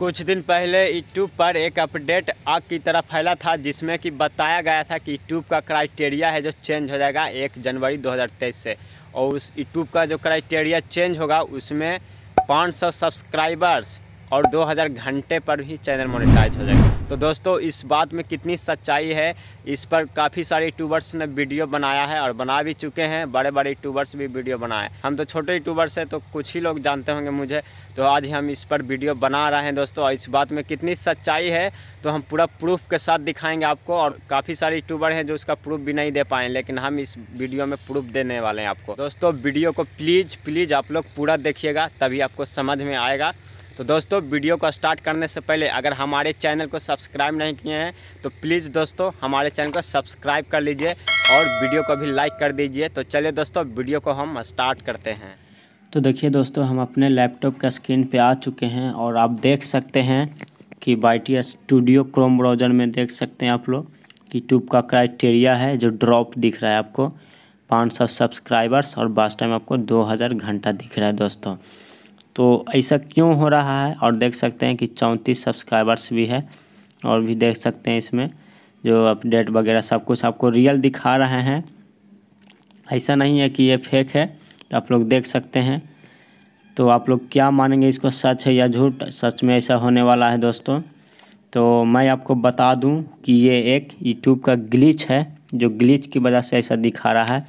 कुछ दिन पहले यूट्यूब e पर एक अपडेट आग की तरह फैला था जिसमें कि बताया गया था कि यूट्यूब e का क्राइटेरिया है जो चेंज हो जाएगा एक जनवरी 2023 से और उस यूट्यूब e का जो क्राइटेरिया चेंज होगा उसमें 500 सब्सक्राइबर्स और 2000 घंटे पर भी चैनल मोनेटाइज हो जाएगा तो दोस्तों इस बात में कितनी सच्चाई है इस पर काफ़ी सारे यूट्यूबर्स ने वीडियो बनाया है और बना भी चुके हैं बड़े बड़े यूट्यूबर्स भी वीडियो बनाए हम तो छोटे यूट्यूबर्स हैं तो कुछ ही लोग जानते होंगे मुझे तो आज हम इस पर वीडियो बना रहे हैं दोस्तों और इस बात में कितनी सच्चाई है तो हम पूरा प्रूफ के साथ दिखाएंगे आपको और काफ़ी सारे यूट्यूबर हैं जो उसका प्रूफ भी नहीं दे पाए लेकिन हम इस वीडियो में प्रूफ देने वाले हैं आपको दोस्तों वीडियो को प्लीज़ प्लीज़ आप लोग पूरा देखिएगा तभी आपको समझ में आएगा तो दोस्तों वीडियो को स्टार्ट करने से पहले अगर हमारे चैनल को सब्सक्राइब नहीं किए हैं तो प्लीज़ दोस्तों हमारे चैनल को सब्सक्राइब कर लीजिए और वीडियो को भी लाइक कर दीजिए तो चलिए दोस्तों वीडियो को हम स्टार्ट करते हैं तो देखिए दोस्तों हम अपने लैपटॉप का स्क्रीन पर आ चुके हैं और आप देख सकते हैं कि बाइटी स्टूडियो क्रोम ब्राउज़र में देख सकते हैं आप लोग कि ट्यूब का क्राइटेरिया है जो ड्रॉप दिख रहा है आपको 500 सब्सक्राइबर्स और बास टाइम आपको 2000 घंटा दिख रहा है दोस्तों तो ऐसा क्यों हो रहा है और देख सकते हैं कि चौंतीस सब्सक्राइबर्स भी है और भी देख सकते हैं इसमें जो अपडेट वगैरह सब कुछ आपको रियल दिखा रहे हैं ऐसा नहीं है कि ये फेक है तो आप लोग देख सकते हैं तो आप लोग क्या मानेंगे इसको सच है या झूठ सच में ऐसा होने वाला है दोस्तों तो मैं आपको बता दूं कि ये एक यूट्यूब का ग्लिच है जो ग्लिच की वजह से ऐसा दिखा रहा है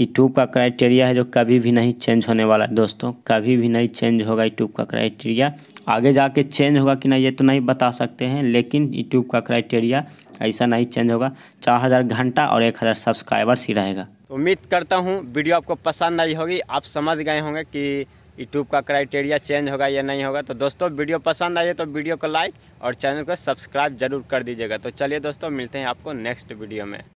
यूट्यूब का क्राइटेरिया है जो कभी भी नहीं चेंज होने वाला है दोस्तों कभी भी नहीं चेंज होगा यूट्यूब का क्राइटेरिया आगे जाके चेंज होगा कि नहीं ये तो नहीं बता सकते हैं लेकिन यूट्यूब का क्राइटेरिया ऐसा नहीं चेंज होगा चार हज़ार घंटा और एक हज़ार सब्सक्राइबर्स ही रहेगा तो उम्मीद करता हूँ वीडियो आपको पसंद आई होगी आप समझ गए होंगे कि यूट्यूब का क्राइटेरिया चेंज होगा या नहीं होगा तो दोस्तों वीडियो पसंद आई तो वीडियो को लाइक और चैनल को सब्सक्राइब जरूर कर दीजिएगा तो चलिए दोस्तों मिलते हैं आपको नेक्स्ट वीडियो में